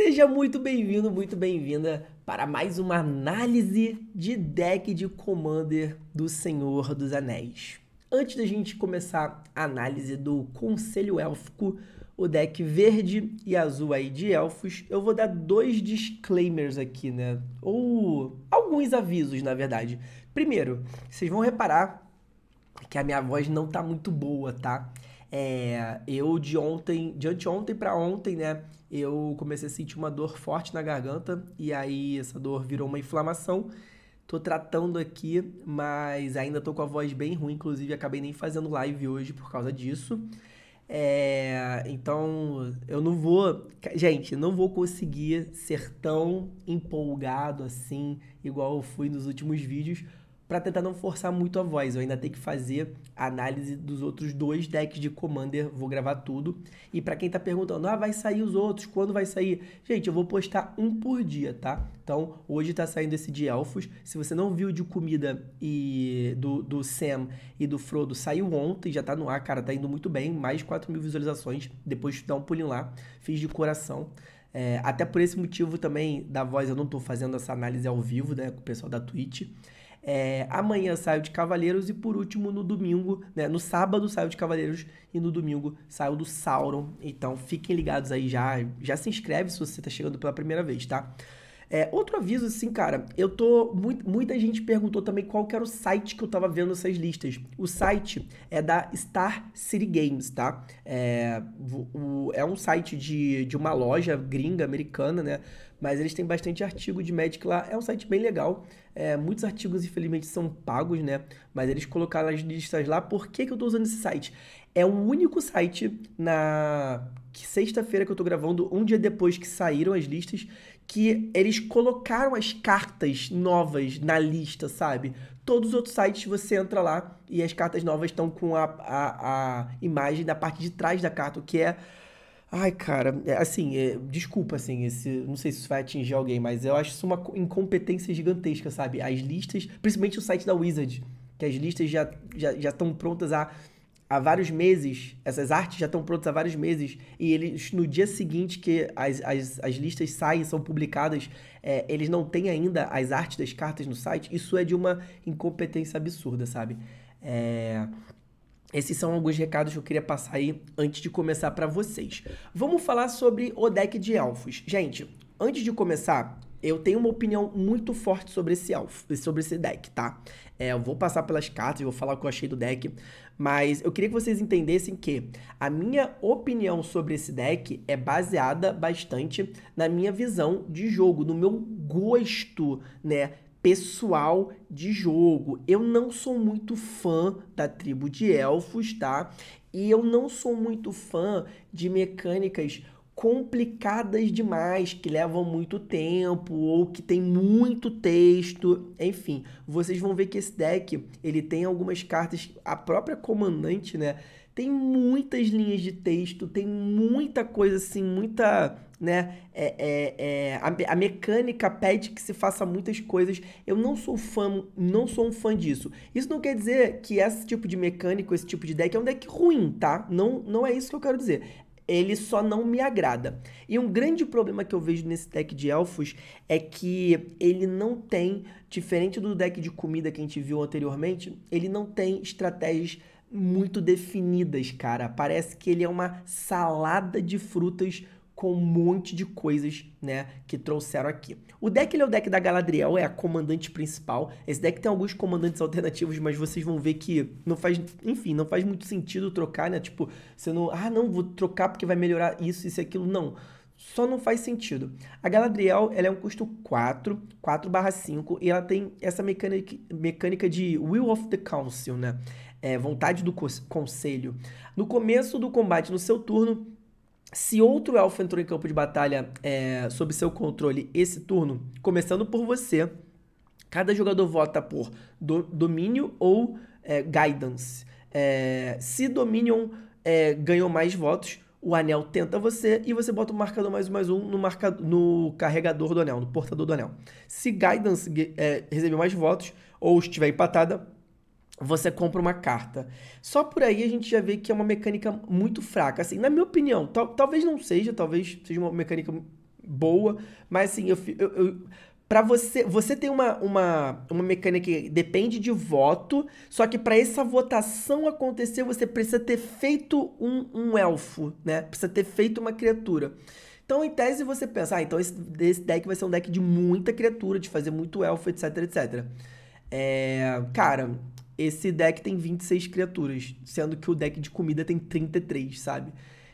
Seja muito bem-vindo, muito bem-vinda para mais uma análise de deck de Commander do Senhor dos Anéis. Antes da gente começar a análise do Conselho Élfico, o deck verde e azul aí de elfos, eu vou dar dois disclaimers aqui, né? Ou alguns avisos, na verdade. Primeiro, vocês vão reparar que a minha voz não tá muito boa, tá? É, eu de ontem, de anteontem para ontem, né? eu comecei a sentir uma dor forte na garganta e aí essa dor virou uma inflamação. Tô tratando aqui, mas ainda tô com a voz bem ruim, inclusive acabei nem fazendo live hoje por causa disso. É, então, eu não vou. Gente, não vou conseguir ser tão empolgado assim, igual eu fui nos últimos vídeos, para tentar não forçar muito a voz. Eu ainda tenho que fazer a análise dos outros dois decks de Commander, vou gravar tudo. E para quem tá perguntando, ah, vai sair os outros, quando vai sair? Gente, eu vou postar um por dia, tá? Então, hoje tá saindo esse de Elfos. Se você não viu de comida e do, do Sam e do Frodo, saiu ontem, já tá no ar, cara, tá indo muito bem. Mais 4 mil visualizações, depois dá um pulinho lá, fiz de coração. É, até por esse motivo também da voz, eu não tô fazendo essa análise ao vivo, né, com o pessoal da Twitch. É, amanhã saio de Cavaleiros e por último no domingo, né, no sábado saio de Cavaleiros e no domingo saio do Sauron. Então fiquem ligados aí já, já se inscreve se você está chegando pela primeira vez, tá? É, outro aviso, assim, cara, eu tô. Muito, muita gente perguntou também qual que era o site que eu tava vendo essas listas. O site é da Star City Games, tá? É, o, é um site de, de uma loja gringa, americana, né? Mas eles têm bastante artigo de Magic lá. É um site bem legal. É, muitos artigos, infelizmente, são pagos, né? Mas eles colocaram as listas lá. Por que, que eu tô usando esse site? é o único site na sexta-feira que eu tô gravando, um dia depois que saíram as listas, que eles colocaram as cartas novas na lista, sabe? Todos os outros sites você entra lá e as cartas novas estão com a, a, a imagem da parte de trás da carta, o que é. Ai, cara, é, assim, é, desculpa, assim, esse, não sei se isso vai atingir alguém, mas eu acho isso uma incompetência gigantesca, sabe? As listas, principalmente o site da Wizard, que as listas já estão já, já prontas a há vários meses, essas artes já estão prontas há vários meses, e eles, no dia seguinte que as, as, as listas saem, são publicadas, é, eles não têm ainda as artes das cartas no site, isso é de uma incompetência absurda, sabe? É... Esses são alguns recados que eu queria passar aí antes de começar para vocês. Vamos falar sobre o deck de elfos. Gente, antes de começar, eu tenho uma opinião muito forte sobre esse elf, sobre esse deck, tá? É, eu vou passar pelas cartas, vou falar o que eu achei do deck, mas eu queria que vocês entendessem que a minha opinião sobre esse deck é baseada bastante na minha visão de jogo, no meu gosto, né, pessoal de jogo. Eu não sou muito fã da tribo de elfos, tá? E eu não sou muito fã de mecânicas complicadas demais, que levam muito tempo ou que tem muito texto, enfim. Vocês vão ver que esse deck, ele tem algumas cartas, a própria comandante, né? Tem muitas linhas de texto, tem muita coisa assim, muita né? É, é, é, a, a, mecânica pede que se faça muitas coisas. Eu não sou fã, não sou um fã disso. Isso não quer dizer que esse tipo de mecânico, esse tipo de deck é um deck ruim, tá? Não, não é isso que eu quero dizer ele só não me agrada. E um grande problema que eu vejo nesse deck de elfos é que ele não tem, diferente do deck de comida que a gente viu anteriormente, ele não tem estratégias muito definidas, cara. Parece que ele é uma salada de frutas com um monte de coisas, né, que trouxeram aqui. O deck ele é o deck da Galadriel, é a comandante principal. Esse deck tem alguns comandantes alternativos, mas vocês vão ver que não faz, enfim, não faz muito sentido trocar, né? Tipo, você não, ah, não vou trocar porque vai melhorar isso, isso e aquilo, não. Só não faz sentido. A Galadriel, ela é um custo 4, 4/5, e ela tem essa mecânica, mecânica de Will of the Council, né? É, vontade do conselho. No começo do combate, no seu turno, se outro elfo entrou em campo de batalha é, sob seu controle esse turno, começando por você, cada jogador vota por do, domínio ou é, guidance. É, se Dominion é, ganhou mais votos, o anel tenta você e você bota o marcador mais um mais um no, marca, no carregador do anel, no portador do anel. Se Guidance é, recebeu mais votos ou estiver empatada, você compra uma carta. Só por aí a gente já vê que é uma mecânica muito fraca. Assim, na minha opinião, tal, talvez não seja, talvez seja uma mecânica boa, mas assim, eu, eu, eu para você, você tem uma, uma, uma mecânica que depende de voto, só que para essa votação acontecer, você precisa ter feito um, um elfo, né? Precisa ter feito uma criatura. Então, em tese, você pensa, ah, então esse, esse deck vai ser um deck de muita criatura, de fazer muito elfo, etc, etc. É, cara, esse deck tem 26 criaturas, sendo que o deck de comida tem 33, sabe?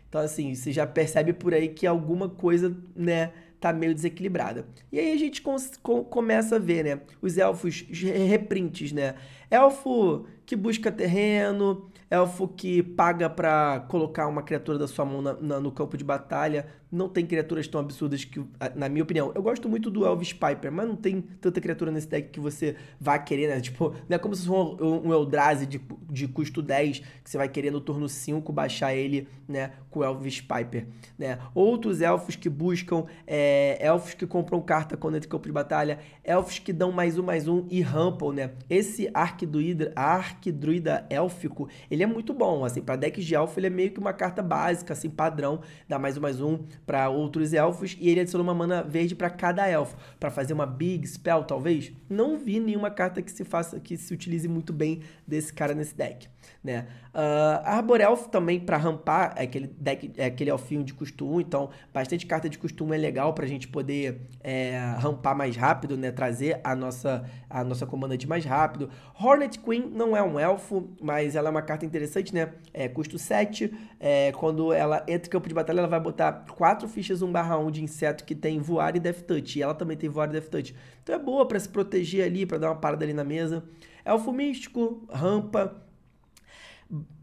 Então, assim, você já percebe por aí que alguma coisa, né, tá meio desequilibrada. E aí a gente com, com, começa a ver, né, os elfos reprints, né? Elfo que busca terreno, elfo que paga para colocar uma criatura da sua mão na, na, no campo de batalha não tem criaturas tão absurdas que, na minha opinião. Eu gosto muito do Elvis Piper, mas não tem tanta criatura nesse deck que você vá querer, né? Tipo, não é como se fosse um, um Eldrazi de, de custo 10, que você vai querer no turno 5 baixar ele, né, com o Elvis Piper, né? Outros elfos que buscam, é, elfos que compram carta quando entra em campo de batalha, elfos que dão mais um, mais um e rampam, né? Esse Arquidruida, Arquidruida élfico, ele é muito bom, assim, para decks de elfo ele é meio que uma carta básica, assim, padrão, dá mais um, mais um, para outros elfos e ele adicionou uma mana verde para cada elfo, para fazer uma big spell talvez. Não vi nenhuma carta que se faça que se utilize muito bem desse cara nesse deck, né? Uh, ah, Arborelf também para rampar, é aquele deck, é aquele elfinho de costume, então bastante carta de costume é legal para a gente poder é, rampar mais rápido, né? Trazer a nossa a nossa comandante mais rápido. Hornet Queen não é um elfo, mas ela é uma carta interessante, né? É, custo 7, é, quando ela entra em campo de batalha, ela vai botar 4 quatro fichas 1/1 de inseto que tem voar e death touch. E ela também tem voar e death touch. Então é boa para se proteger ali, para dar uma parada ali na mesa. Elfo místico, rampa.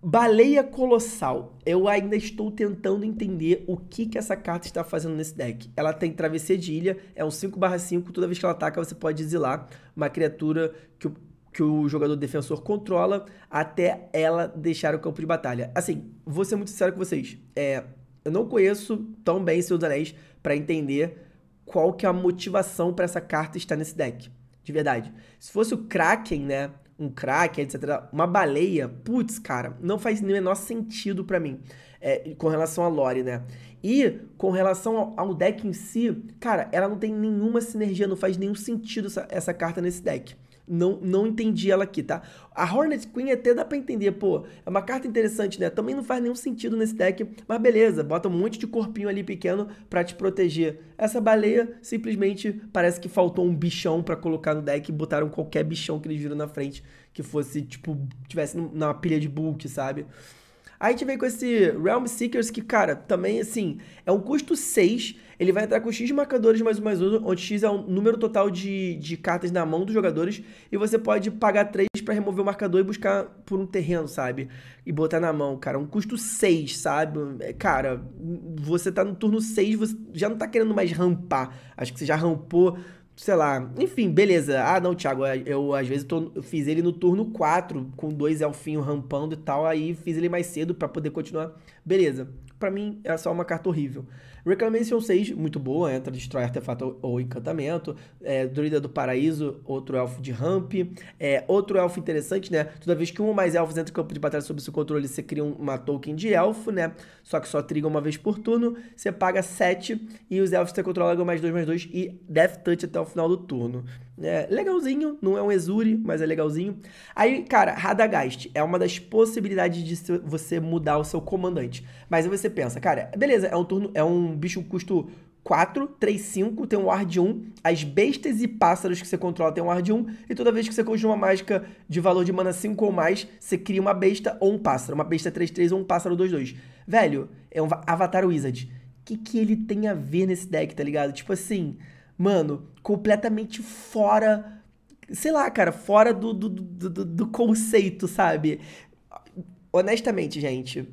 Baleia Colossal. Eu ainda estou tentando entender o que, que essa carta está fazendo nesse deck. Ela tem travessia de ilha, é um 5/5. Toda vez que ela ataca, você pode exilar uma criatura que o que o jogador defensor controla até ela deixar o campo de batalha. Assim, vou ser muito sincero com vocês. É, eu não conheço tão bem Senhor dos Anéis para entender qual que é a motivação para essa carta estar nesse deck. De verdade. Se fosse o Kraken, né? Um Kraken, etc. Uma baleia, putz, cara, não faz nem o menor sentido para mim. É, com relação a Lore, né? E com relação ao, ao, deck em si, cara, ela não tem nenhuma sinergia, não faz nenhum sentido essa, essa carta nesse deck não, não entendi ela aqui, tá? A Hornet Queen até dá pra entender, pô, é uma carta interessante, né? Também não faz nenhum sentido nesse deck, mas beleza, bota um monte de corpinho ali pequeno pra te proteger. Essa baleia simplesmente parece que faltou um bichão pra colocar no deck e botaram qualquer bichão que eles viram na frente que fosse, tipo, tivesse numa pilha de bulk, sabe? Aí a gente vem com esse Realm Seekers que, cara, também, assim, é um custo 6, ele vai entrar com X marcadores mais um mais um, onde X é o número total de, de cartas na mão dos jogadores, e você pode pagar 3 para remover o marcador e buscar por um terreno, sabe? E botar na mão, cara. Um custo 6, sabe? É, cara, você tá no turno 6, você já não tá querendo mais rampar. Acho que você já rampou sei lá, enfim, beleza. Ah, não, Thiago, eu, é, eu às vezes tô, eu fiz ele no turno 4, com dois elfinhos rampando e tal, aí fiz ele mais cedo para poder continuar. Beleza. Para mim é só uma carta horrível. Reclamation 6, muito boa, entra destrói artefato ou, encantamento. É, Druida do Paraíso, outro elfo de ramp. É, outro elfo interessante, né? Toda vez que um ou mais elfos entra em campo de batalha sob seu controle, você cria uma token de elfo, né? Só que só triga uma vez por turno. Você paga 7 e os elfos que você controla mais 2, mais 2 e Death Touch até o final do turno. É legalzinho, não é um Exuri, mas é legalzinho. Aí, cara, Radagast é uma das possibilidades de você mudar o seu comandante. Mas aí você pensa, cara, beleza, é um turno, é um bicho custo 4, 3, 5, tem um ar de 1. As bestas e pássaros que você controla tem um ar de 1. E toda vez que você conjura uma mágica de valor de mana 5 ou mais, você cria uma besta ou um pássaro. Uma besta 3, 3 ou um pássaro 2, 2. Velho, é um Avatar Wizard. O que, que ele tem a ver nesse deck, tá ligado? Tipo assim mano, completamente fora. Sei lá, cara, fora do, do, do, do conceito, sabe? Honestamente, gente,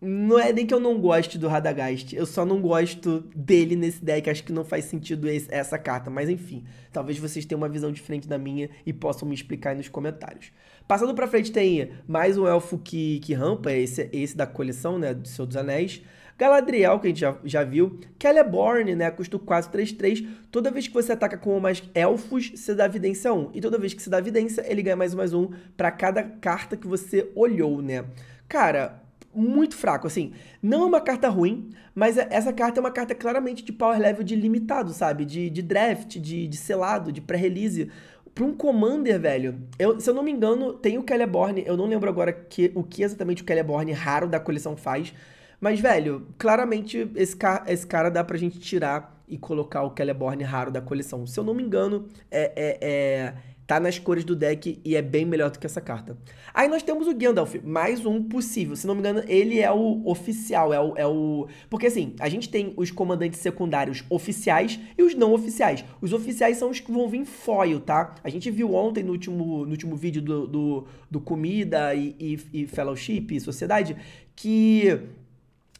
não é nem que eu não goste do Radagast, eu só não gosto dele nesse deck, acho que não faz sentido esse, essa carta, mas enfim, talvez vocês tenham uma visão diferente da minha e possam me explicar aí nos comentários. Passando pra frente tem mais um elfo que, que rampa, esse, esse da coleção, né, do Senhor dos Anéis, Galadriel, que a gente já, já viu. Celeborn, né? Custo 4-3-3. Toda vez que você ataca com mais elfos, você dá vidência 1. E toda vez que você dá vidência, ele ganha mais um mais um para cada carta que você olhou, né? Cara, muito fraco, assim. Não é uma carta ruim, mas é, essa carta é uma carta claramente de power level de limitado, sabe? De, de draft, de, de selado, de pré-release. Pra um Commander, velho, eu, se eu não me engano, tem o Celeborn, eu não lembro agora que, o que exatamente o Celeborn raro da coleção faz, mas, velho, claramente esse, ca esse cara dá pra gente tirar e colocar o Celeborn raro da coleção. Se eu não me engano, é, é, é, tá nas cores do deck e é bem melhor do que essa carta. Aí nós temos o Gandalf, mais um possível. Se não me engano, ele é o oficial, é o, é o... Porque assim, a gente tem os comandantes secundários oficiais e os não oficiais. Os oficiais são os que vão vir em foil, tá? A gente viu ontem no último, no último vídeo do, do, do Comida e, e, e Fellowship e Sociedade que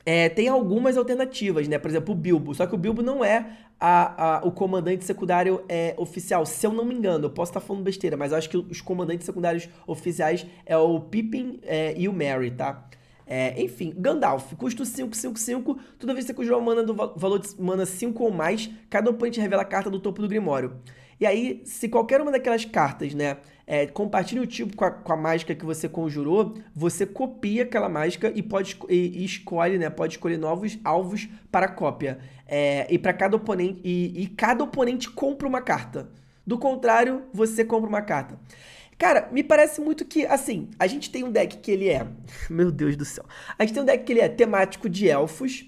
é, tem algumas alternativas, né? Por exemplo, o Bilbo. Só que o Bilbo não é a, a, o comandante secundário é, oficial, se eu não me engano. Eu posso estar falando besteira, mas eu acho que os comandantes secundários oficiais é o Pippin é, e o Merry, tá? É, enfim, Gandalf, custo 5. Toda vez que você conjurar uma mana do valor de mana 5 ou mais, cada oponente revela a carta do topo do Grimório. E aí, se qualquer uma daquelas cartas, né, é, compartilha o tipo com a, com a, mágica que você conjurou, você copia aquela mágica e pode e, e escolhe, né, pode escolher novos alvos para cópia. É, e para cada oponente e, e cada oponente compra uma carta. Do contrário, você compra uma carta. Cara, me parece muito que, assim, a gente tem um deck que ele é. Meu Deus do céu. A gente tem um deck que ele é temático de elfos,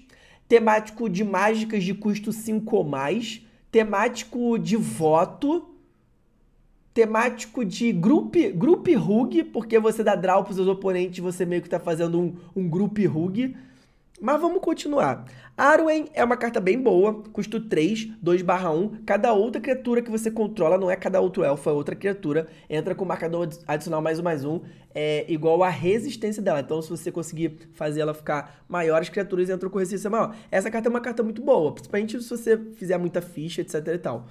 temático de mágicas de custo 5 ou mais, temático de voto, temático de group, group hug, porque você dá draw pros seus oponentes, você meio que tá fazendo um, um group hug. Mas vamos continuar. Arwen é uma carta bem boa, custo 3, 2 barra 1. Cada outra criatura que você controla, não é cada outro elfo, é outra criatura, entra com marcador adicional mais um, mais um, é igual a resistência dela. Então, se você conseguir fazer ela ficar maior, as criaturas entram com resistência maior. Essa carta é uma carta muito boa, principalmente se você fizer muita ficha, etc e tal.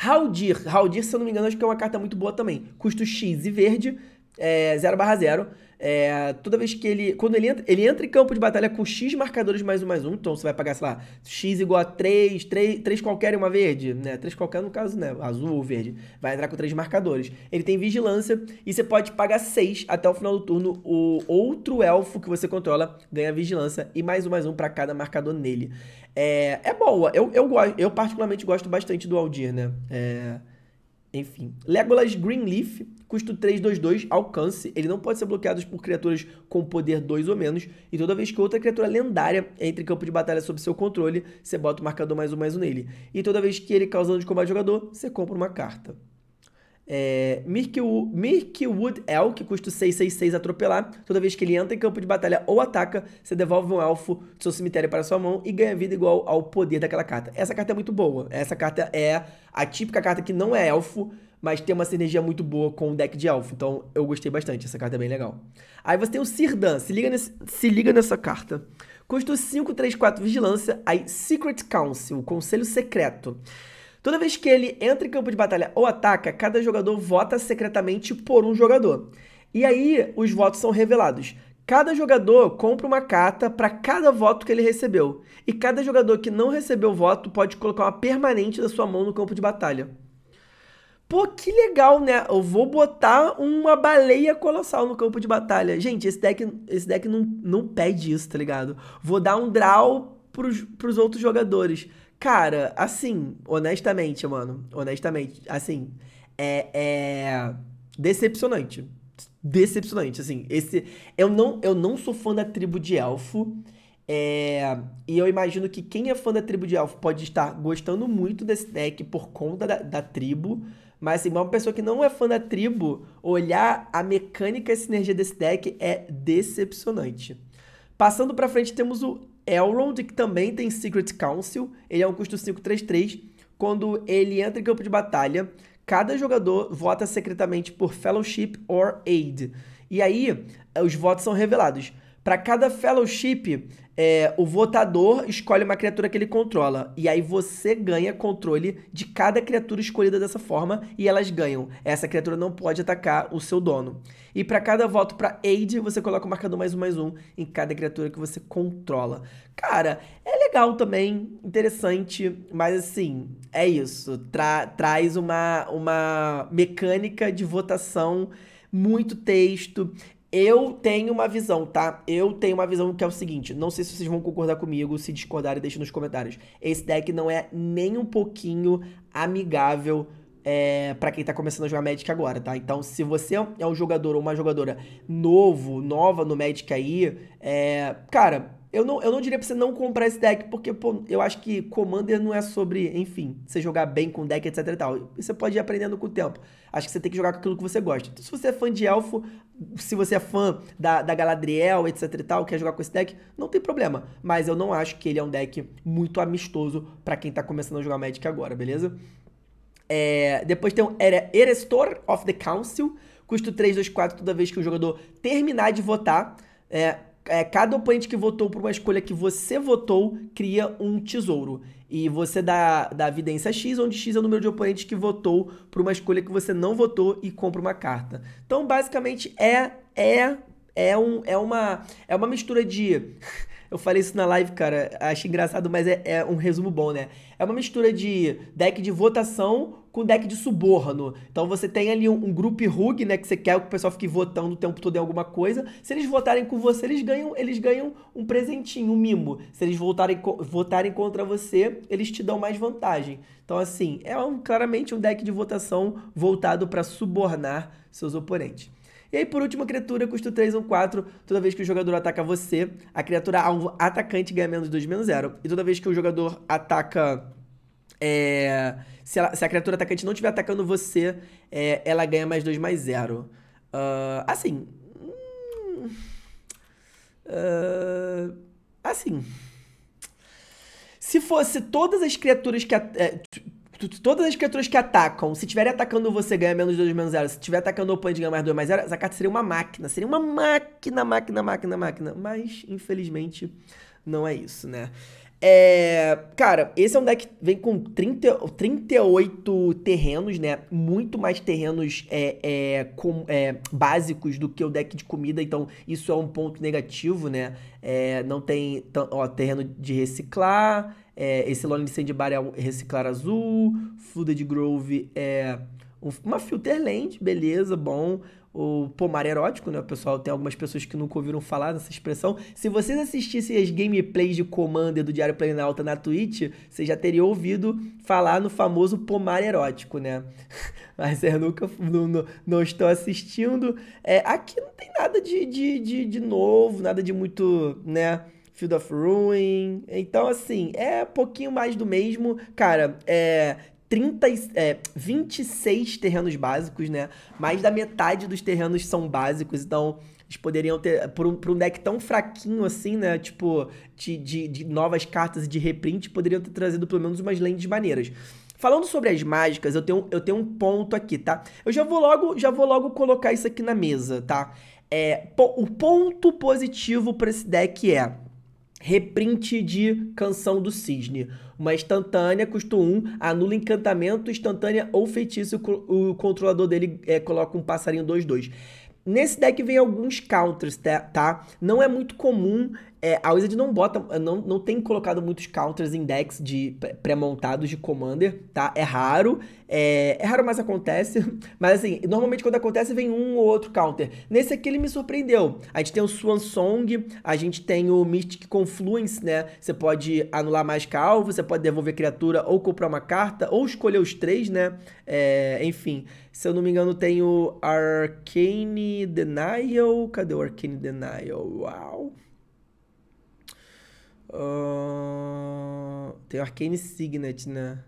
Haldir, Haldir, se eu não me engano, acho que é uma carta muito boa também. Custo X e verde, é 0 barra 0. É, toda vez que ele. Quando ele entra, ele entra em campo de batalha com X marcadores mais um mais um. Então você vai pagar, sei lá, X igual a 3, 3, 3 qualquer e uma verde, né? 3 qualquer, no caso, né? Azul ou verde. Vai entrar com três marcadores. Ele tem vigilância e você pode pagar 6 até o final do turno. O outro elfo que você controla ganha vigilância e mais um mais um para cada marcador nele. É, é boa. Eu, eu, eu particularmente gosto bastante do Aldir, né? É. Enfim. Legolas Greenleaf, custo 322, alcance. Ele não pode ser bloqueado por criaturas com poder 2 ou menos. E toda vez que outra criatura lendária entre em campo de batalha sob seu controle, você bota o marcador mais um mais um nele. E toda vez que ele causa dano de combate ao jogador, você compra uma carta. É, Mirk, Wood é Elk custa 666 atropelar. Toda vez que ele entra em campo de batalha ou ataca, você devolve um elfo do seu cemitério para sua mão e ganha vida igual ao poder daquela carta. Essa carta é muito boa. Essa carta é a típica carta que não é elfo, mas tem uma sinergia muito boa com o deck de elfo. Então eu gostei bastante. Essa carta é bem legal. Aí você tem o Sirdan. Se liga, se liga nessa carta. Custa 534 vigilância. Aí Secret Council, o conselho secreto. Toda vez que ele entra em campo de batalha ou ataca, cada jogador vota secretamente por um jogador. E aí os votos são revelados. Cada jogador compra uma carta para cada voto que ele recebeu. E cada jogador que não recebeu voto pode colocar uma permanente da sua mão no campo de batalha. Pô, que legal, né? Eu vou botar uma baleia colossal no campo de batalha. Gente, esse deck, esse deck não, não pede isso, tá ligado? Vou dar um draw pros, pros outros jogadores. Cara, assim, honestamente, mano. Honestamente, assim, é, é decepcionante. Decepcionante, assim. Esse, eu, não, eu não sou fã da tribo de elfo. É, e eu imagino que quem é fã da tribo de elfo pode estar gostando muito desse deck por conta da, da tribo. Mas assim, uma pessoa que não é fã da tribo, olhar a mecânica e a sinergia desse deck é decepcionante. Passando pra frente, temos o Elrond, que também tem Secret Council, ele é um custo 533. Quando ele entra em campo de batalha, cada jogador vota secretamente por Fellowship or Aid. E aí, os votos são revelados. Para cada Fellowship, é, o votador escolhe uma criatura que ele controla. E aí você ganha controle de cada criatura escolhida dessa forma e elas ganham. Essa criatura não pode atacar o seu dono. E para cada voto para aid, você coloca o marcador mais um mais um em cada criatura que você controla. Cara, é legal também, interessante, mas assim, é isso. Tra traz uma, uma mecânica de votação muito texto. Eu tenho uma visão, tá? Eu tenho uma visão que é o seguinte: não sei se vocês vão concordar comigo, se discordarem, deixem nos comentários. Esse deck não é nem um pouquinho amigável é, eh, para quem tá começando a jogar Magic agora, tá? Então, se você é um jogador ou uma jogadora novo, nova no Magic aí, é, cara, eu não, eu não diria pra você não comprar esse deck, porque, pô, eu acho que Commander não é sobre, enfim, você jogar bem com deck, etc e tal. Você pode ir aprendendo com o tempo. Acho que você tem que jogar com aquilo que você gosta. Então, se você é fã de Elfo, se você é fã da, da Galadriel, etc e tal, quer jogar com esse deck, não tem problema. Mas eu não acho que ele é um deck muito amistoso para quem tá começando a jogar Magic agora, beleza? É, depois tem o Erestor of the Council, custo 3, 2, 4 toda vez que o jogador terminar de votar. É, é, cada oponente que votou por uma escolha que você votou cria um tesouro. E você dá, dá evidência X, onde X é o número de oponentes que votou por uma escolha que você não votou e compra uma carta. Então, basicamente, é, é, é, um, é, uma, é uma mistura de. Eu falei isso na live, cara, achei engraçado, mas é, é um resumo bom, né? É uma mistura de deck de votação com deck de suborno. Então você tem ali um, um grupo rug, né? Que você quer que o pessoal fique votando o tempo todo em alguma coisa. Se eles votarem com você, eles ganham, eles ganham um presentinho, um mimo. Se eles votarem, votarem contra você, eles te dão mais vantagem. Então, assim, é um, claramente um deck de votação voltado para subornar seus oponentes. E aí, por último, a criatura custa 3 ou 4. Toda vez que o jogador ataca você, a criatura atacante ganha menos 2, menos 0. E toda vez que o jogador ataca é, se, ela, se, a criatura atacante não estiver atacando você, é, ela ganha mais 2, mais 0. Uh, ah, assim. Uh, assim. Se fosse todas as criaturas que. É, todas as criaturas que atacam, se estiverem atacando você, ganha menos 2, menos 0. Se estiver atacando o oponente, ganha mais 2, mais 0. Essa carta seria uma máquina. Seria uma máquina, máquina, máquina, máquina. Mas, infelizmente, não é isso, né? É, cara, esse é um deck vem com 30, 38 terrenos, né? Muito mais terrenos é, é, com, é, básicos do que o deck de comida, então isso é um ponto negativo, né? É, não tem ó, terreno de reciclar, é, esse Lone Sandbar é reciclar azul, de Grove é uma filter lente, beleza, bom. O pomar erótico, né, pessoal? Tem algumas pessoas que nunca ouviram falar dessa expressão. Se vocês assistissem as gameplays de Commander do Diário Planalta na Twitch, você já teria ouvido falar no famoso pomar erótico, né? Mas eu é, nunca não, não, não estou assistindo. É, aqui não tem nada de, de, de, de novo, nada de muito, né? Field of Ruin. Então, assim, é um pouquinho mais do mesmo. Cara, é, 30, é, 26 terrenos básicos, né? Mais da metade dos terrenos são básicos, então eles poderiam ter. Por um, por um deck tão fraquinho assim, né? Tipo, de, de, de novas cartas e de reprint, poderiam ter trazido pelo menos umas lentes maneiras. Falando sobre as mágicas, eu tenho, eu tenho um ponto aqui, tá? Eu já vou logo, já vou logo colocar isso aqui na mesa, tá? É, po o ponto positivo para esse deck é reprint de Canção do Cisne. Uma instantânea, custo 1, anula encantamento, instantânea ou feitiço. O controlador dele é, coloca um passarinho 2-2. Nesse deck vem alguns counters, tá? Não é muito comum é, a Wizard não bota, não, não tem colocado muitos counters em decks de pré-montados de Commander, tá? É raro, é, é, raro, mas acontece. Mas assim, normalmente quando acontece vem um ou outro counter. Nesse aqui ele me surpreendeu. A gente tem o Swan Song, a gente tem o Mystic Confluence, né? Você pode anular mais calvo, você pode devolver criatura ou comprar uma carta, ou escolher os três, né? É, enfim, se eu não me engano tem o Arcane Denial, cadê o Arcane Denial? Uau! tem o Arcane Signet, né?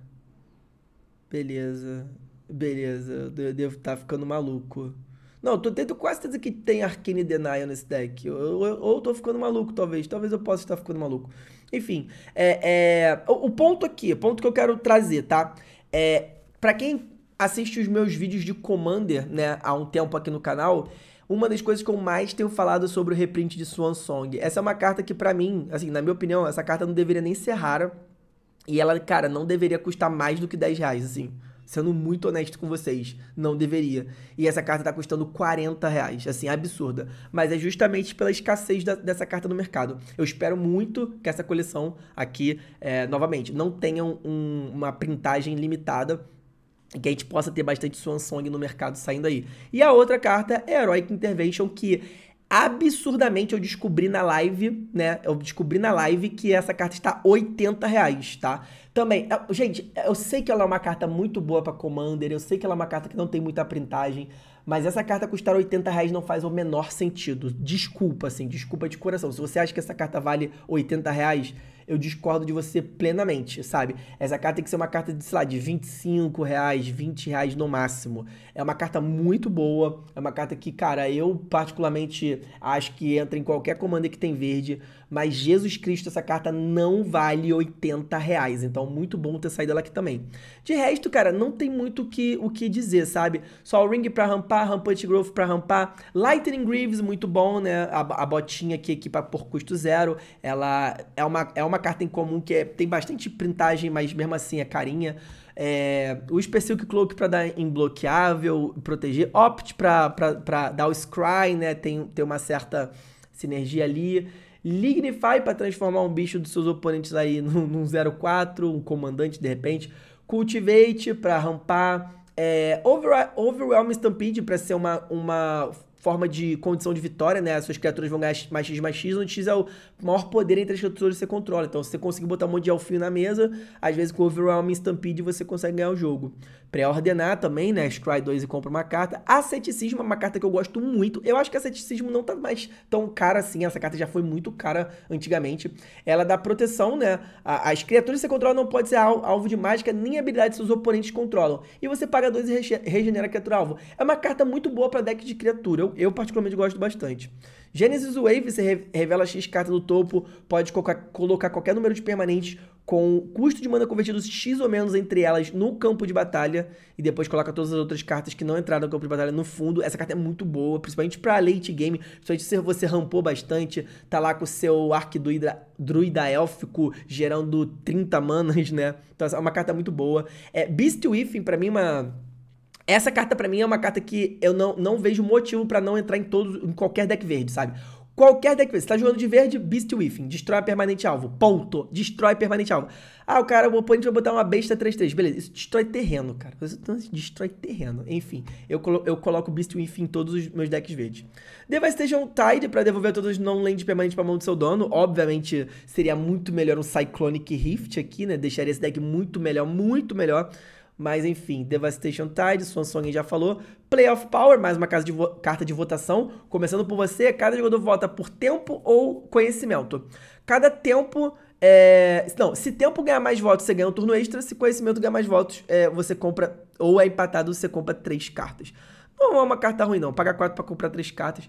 Beleza. Beleza, eu devo estar tá ficando maluco. Não, eu tô tendo quase certeza que tem Arcane Denial nesse deck. ou eu, ou tô ficando maluco, talvez. Talvez eu possa estar ficando maluco. Enfim, é, é o, o, ponto aqui, o ponto que eu quero trazer, tá? É, pra quem assiste os meus vídeos de Commander, né, há um tempo aqui no canal, uma das coisas que eu mais tenho falado sobre o reprint de Swan Song. Essa é uma carta que, para mim, assim, na minha opinião, essa carta não deveria nem ser rara. E ela, cara, não deveria custar mais do que 10 reais, assim. Sendo muito honesto com vocês, não deveria. E essa carta tá custando 40 reais, assim, absurda. Mas é justamente pela escassez da, dessa carta no mercado. Eu espero muito que essa coleção aqui, é, novamente, não tenha um, uma printagem limitada que a gente possa ter bastante Swansong no mercado saindo aí. E a outra carta é Heroic Intervention, que absurdamente eu descobri na live, né? Eu descobri na live que essa carta está 80 reais, tá? Também, eu, é, gente, eu sei que ela é uma carta muito boa para Commander, eu sei que ela é uma carta que não tem muita printagem, mas essa carta custar 80 reais não faz o menor sentido. Desculpa, assim, desculpa de coração. Se você acha que essa carta vale 80 reais, eu discordo de você plenamente, sabe? Essa carta tem que ser uma carta de, sei lá, de 25 reais, 20 reais no máximo. É uma carta muito boa, é uma carta que, cara, eu particularmente acho que entra em qualquer comando que tem verde, mas Jesus Cristo, essa carta não vale 80 reais, então muito bom ter saído ela aqui também. De resto, cara, não tem muito que, o que dizer, sabe? Só o Ring pra rampar, Rampant Growth pra rampar, Lightning Greaves, muito bom, né? A, a botinha que equipa por custo zero, ela é uma, é uma uma carta em comum que é, tem bastante printagem, mas mesmo assim é carinha. É, o Specific Cloak para dar imbloqueável, proteger. Opt para dar o Scry, né? Tem, tem uma certa sinergia ali. Lignify para transformar um bicho dos seus oponentes aí num, num 04, um comandante de repente. Cultivate para rampar. É, Overwhelm Stampede para ser uma, uma forma de condição de vitória, né? As suas criaturas vão ganhar mais X mais X, onde X é o maior poder entre as criaturas que você controla. Então, se você conseguir botar um monte de alfio na mesa, às vezes com o Overwhelming Stampede você consegue ganhar o jogo pré-ordenar também, né? Scry 2 e compra uma carta. Asceticismo é uma carta que eu gosto muito. Eu acho que asceticismo não tá mais tão cara assim. Essa carta já foi muito cara antigamente. Ela dá proteção, né? As criaturas que você controla não pode ser alvo de mágica nem habilidade seus oponentes controlam. E você paga 2 e regenera a criatura alvo. É uma carta muito boa para deck de criatura. Eu, eu particularmente gosto bastante. Genesis Wave, você revela X carta do topo, pode colocar qualquer número de permanentes com custo de mana convertidos X ou menos entre elas no campo de batalha e depois coloca todas as outras cartas que não entraram no campo de batalha no fundo. Essa carta é muito boa, principalmente para late game, principalmente se você rampou bastante, tá lá com o seu arquidruida druida élfico gerando 30 manas, né? Então é uma carta muito boa. É, Beast Whiffing, para mim, é uma essa carta para mim é uma carta que eu não, não vejo motivo para não entrar em todos em qualquer deck verde, sabe? Qualquer deck verde. Você tá jogando de verde, Beast Within. Destrói permanente alvo. Ponto. Destrói permanente alvo. Ah, o cara, o oponente vai botar uma besta 3-3. Beleza, isso destrói terreno, cara. Isso destrói terreno. Enfim, eu, colo eu coloco Beast Within em todos os meus decks verdes. Devastation Tide pra devolver todos os non-land permanentes pra mão do seu dono. Obviamente, seria muito melhor um Cyclonic Rift aqui, né? Deixaria esse deck muito melhor, muito melhor. Mas enfim, Devastation Tide, Song já falou. Playoff Power, mais uma de carta de votação. Começando por você, cada jogador vota por tempo ou conhecimento. Cada tempo. É... Não, se tempo ganhar mais votos, você ganha um turno extra. Se conhecimento ganhar mais votos, é... você compra. Ou é empatado, você compra três cartas. Não é uma carta ruim, não. Pagar quatro para comprar três cartas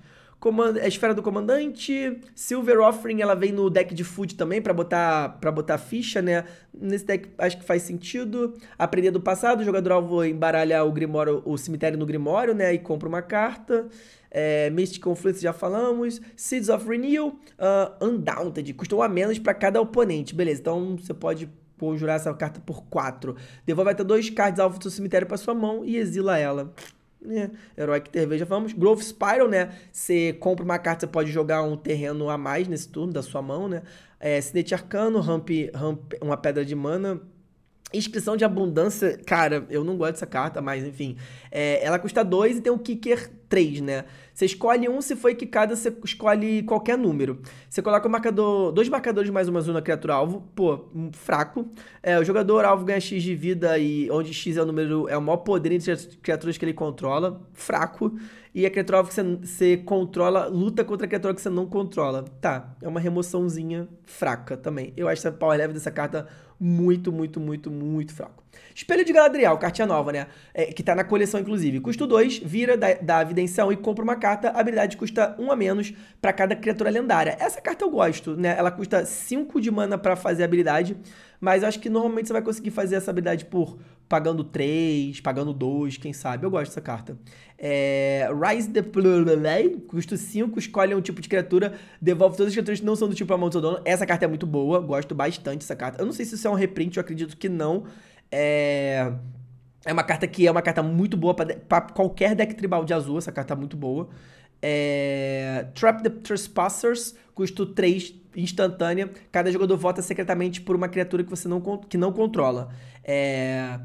a esfera do comandante. Silver Offering, ela vem no deck de food também para botar para botar ficha, né? Nesse deck acho que faz sentido. Aprender do passado, o jogador alvo embaralha o Grimório, o cemitério no Grimório, né? E compra uma carta. É, Mystic Conflict já falamos. Seeds of Renewal, uh, Undaunted, custou a menos para cada oponente. Beleza, então você pode conjurar essa carta por 4. Devolve até dois cards alvo do seu cemitério para sua mão e exila ela né? Herói que Terveja, vamos. Growth Spiral, né? Você compra uma carta, você pode jogar um terreno a mais nesse turno da sua mão, né? É, Arcano, ramp, ramp, uma pedra de mana, Inscrição de abundância, cara, eu não gosto dessa carta, mas enfim. É, ela custa 2 e tem o Kicker 3, né? Você escolhe um, se foi quicada, você escolhe qualquer número. Você coloca o marcador, dois marcadores mais uma azul na criatura alvo, pô, um fraco. É, o jogador alvo ganha X de vida e onde X é o número, é o maior poder entre as criaturas que ele controla, fraco. E a criatura alvo que você, você controla, luta contra a criatura que você não controla. Tá, é uma remoçãozinha fraca também. Eu acho que a power level dessa carta muito, muito, muito, muito fraco. Espelho de Galadriel, cartinha nova, né? É, que tá na coleção, inclusive. Custo 2, vira da, da e compra uma carta. A habilidade custa 1 um a menos para cada criatura lendária. Essa carta eu gosto, né? Ela custa 5 de mana para fazer a habilidade, mas acho que normalmente você vai conseguir fazer essa habilidade por pagando 3, pagando 2, quem sabe. Eu gosto dessa carta. É, Rise the Plume, custo 5, escolhe um tipo de criatura, devolve todas as criaturas que não são do tipo a mão do seu dono. Essa carta é muito boa, gosto bastante dessa carta. Eu não sei se isso é um reprint, eu acredito que não. É... É uma carta que é uma carta muito boa para qualquer deck tribal de azul, essa carta é muito boa. É... Trap the Trespassers, custo 3, instantânea. Cada jogador vota secretamente por uma criatura que você não, que não controla. É...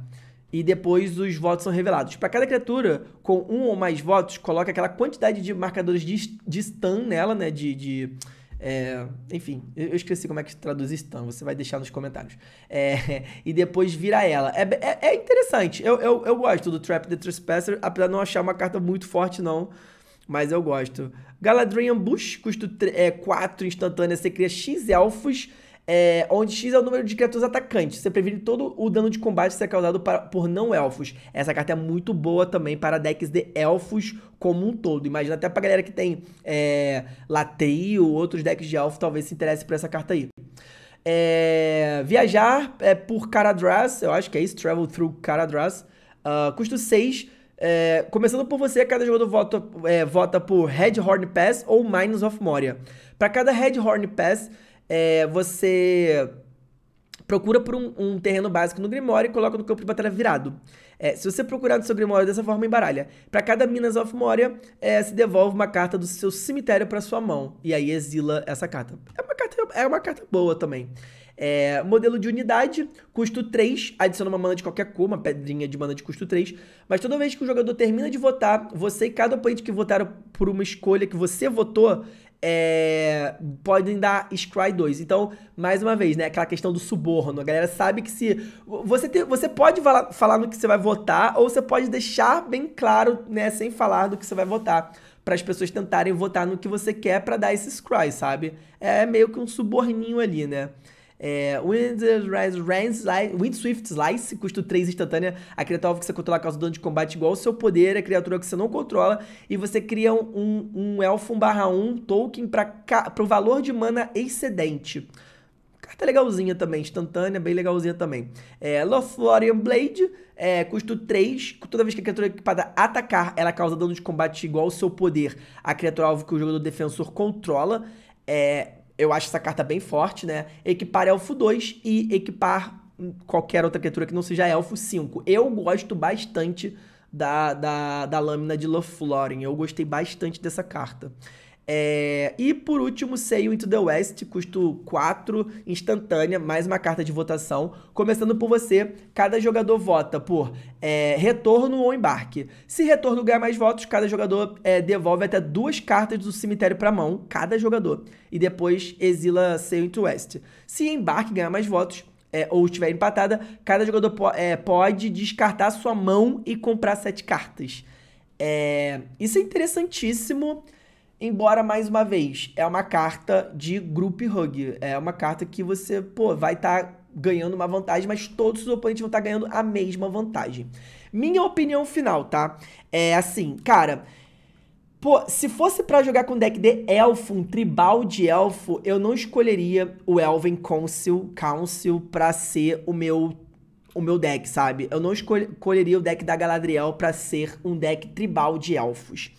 E depois os votos são revelados. Para tipo, cada criatura com um ou mais votos, coloca aquela quantidade de marcadores de, de stun nela, né? De. de é... enfim, eu esqueci como é que traduz stun, você vai deixar nos comentários. É... e depois vira ela. É, é, é, interessante, eu, eu, eu gosto do Trap the Trespasser, apesar de não achar uma carta muito forte, não mas eu gosto. Galadriel Ambush, custo 4 é, instantânea, você cria X elfos é, onde X é o número de criaturas atacantes. Você previne todo o dano de combate que ser é causado para, por não-elfos. Essa carta é muito boa também para decks de elfos como um todo. Imagina até pra galera que tem é, ou outros decks de elfo, talvez se interesse por essa carta aí. É, viajar é, por Caradras, eu acho que é isso, Travel Through Caradras. Uh, custo 6. É, começando por você, cada jogador vota, é, vota por Red Horn Pass ou Mines of Moria. Para cada Red Horn Pass, é, você procura por um, um, terreno básico no Grimório e coloca no campo de batalha virado. É, se você procurar no seu Grimório dessa forma, embaralha. Para cada Minas of Moria, é, se devolve uma carta do seu cemitério para sua mão. E aí exila essa carta. É uma carta, é uma carta boa também. É, modelo de unidade, custo 3, adiciona uma mana de qualquer cor, uma pedrinha de mana de custo 3. Mas toda vez que o jogador termina de votar, você e cada oponente que votaram por uma escolha que você votou, é, podem dar Scry 2. Então, mais uma vez, né? Aquela questão do suborno. A galera sabe que se. Você, tem, você pode falar, falar no que você vai votar, ou você pode deixar bem claro, né? Sem falar do que você vai votar. Para as pessoas tentarem votar no que você quer para dar esse Scry, sabe? É meio que um suborninho ali, né? É, Wind Swift Slice, custo 3 instantânea. A criatura alvo que você controla causa dano de combate igual ao seu poder, a criatura que você não controla. E você cria um, um, um elfo 1 token para o valor de mana excedente. Carta legalzinha também, instantânea, bem legalzinha também. É, Lothlorian Blade, é, custo 3. Toda vez que a criatura é equipada atacar, ela causa dano de combate igual ao seu poder. A criatura alvo que o jogador defensor controla. É, eu acho essa carta bem forte, né? Equipar Elfo 2 e equipar qualquer outra criatura que não seja Elfo 5. Eu gosto bastante da, da, da lâmina de Lothlórien. Eu gostei bastante dessa carta. É, e por último, Sail Into the West, custo 4, instantânea, mais uma carta de votação. Começando por você, cada jogador vota por é, retorno ou embarque. Se retorno ganhar mais votos, cada jogador é, devolve até duas cartas do cemitério para mão, cada jogador. E depois exila Sail Into the West. Se embarque ganhar mais votos, é, ou estiver empatada, cada jogador po é, pode descartar sua mão e comprar sete cartas. É, isso é interessantíssimo. Embora, mais uma vez, é uma carta de group hug. É uma carta que você, pô, vai estar tá ganhando uma vantagem, mas todos os oponentes vão estar tá ganhando a mesma vantagem. Minha opinião final, tá? É assim, cara. Pô, se fosse para jogar com deck de elfo, um tribal de elfo, eu não escolheria o Elven Council, Council pra ser o meu o meu deck, sabe? Eu não escolheria o deck da Galadriel para ser um deck tribal de elfos.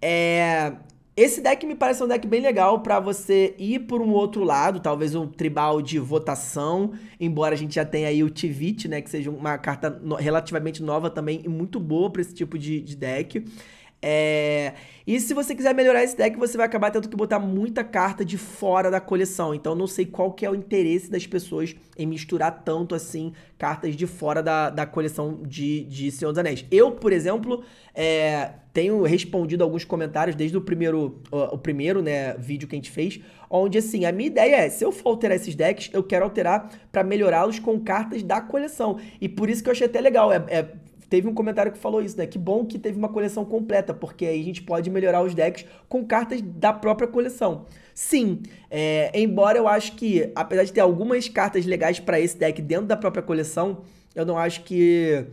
É, esse deck me parece um deck bem legal para você ir por um outro lado, talvez um tribal de votação, embora a gente já tenha aí o Tivit, né, que seja uma carta no relativamente nova também e muito boa para esse tipo de, de deck. É... E se você quiser melhorar esse deck, você vai acabar tendo que botar muita carta de fora da coleção. Então não sei qual que é o interesse das pessoas em misturar tanto assim cartas de fora da, da coleção de, de Senhor dos Anéis. Eu, por exemplo, é, tenho respondido alguns comentários desde o primeiro, uh, o primeiro né, vídeo que a gente fez, onde assim, a minha ideia é, se eu for alterar esses decks, eu quero alterar para melhorá-los com cartas da coleção. E por isso que eu achei até legal, é, é teve um comentário que falou isso, né? Que bom que teve uma coleção completa, porque aí a gente pode melhorar os decks com cartas da própria coleção. Sim, é, embora eu acho que, apesar de ter algumas cartas legais para esse deck dentro da própria coleção, eu não acho que.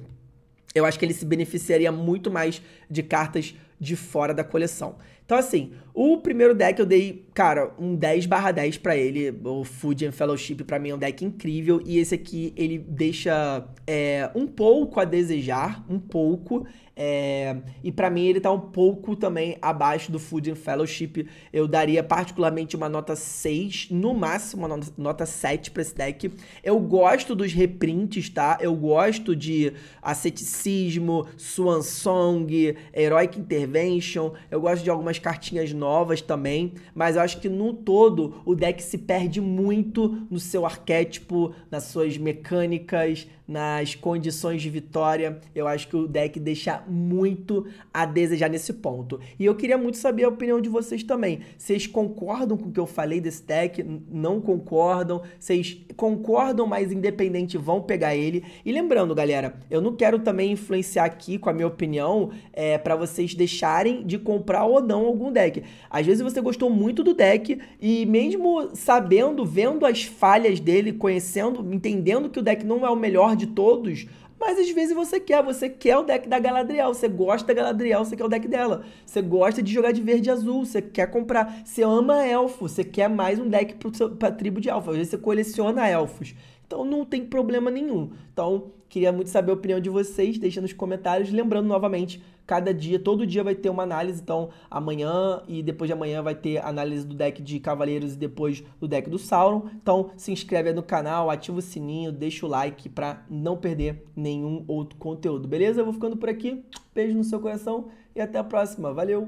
Eu acho que ele se beneficiaria muito mais de cartas de fora da coleção. Então, assim, o primeiro deck eu dei, cara, um 10 barra 10 pra ele. O Food and Fellowship pra mim é um deck incrível. E esse aqui, ele deixa é, um pouco a desejar, um pouco. É, e para mim ele tá um pouco também abaixo do Food and Fellowship. Eu daria particularmente uma nota 6, no máximo uma nota 7 pra esse deck. Eu gosto dos reprints, tá? Eu gosto de Asceticismo, Swan Song, Heroic Intervention. Eu gosto de algumas cartinhas novas também, mas eu acho que no todo o deck se perde muito no seu arquétipo, nas suas mecânicas, nas condições de vitória. Eu acho que o deck deixa muito a desejar nesse ponto. E eu queria muito saber a opinião de vocês também. Vocês concordam com o que eu falei desse deck? Não concordam? Vocês concordam, mas independente vão pegar ele? E lembrando, galera, eu não quero também influenciar aqui com a minha opinião é, eh, para vocês deixarem de comprar ou não relação a algum deck. Às vezes você gostou muito do deck e mesmo sabendo, vendo as falhas dele, conhecendo, entendendo que o deck não é o melhor de todos, mas às vezes você quer, você quer o deck da Galadriel, você gosta da Galadriel, você quer o deck dela. Você gosta de jogar de verde e azul, você quer comprar, você ama elfo, você quer mais um deck para a tribo de elfos. Às vezes você coleciona elfos. Então não tem problema nenhum. Então Queria muito saber a opinião de vocês, deixa nos comentários. Lembrando novamente, cada dia, todo dia vai ter uma análise. Então, amanhã e depois de amanhã vai ter análise do deck de Cavaleiros e depois do deck do Sauron. Então, se inscreve no canal, ativa o sininho, deixa o like para não perder nenhum outro conteúdo, beleza? Eu vou ficando por aqui. Beijo no seu coração e até a próxima. Valeu!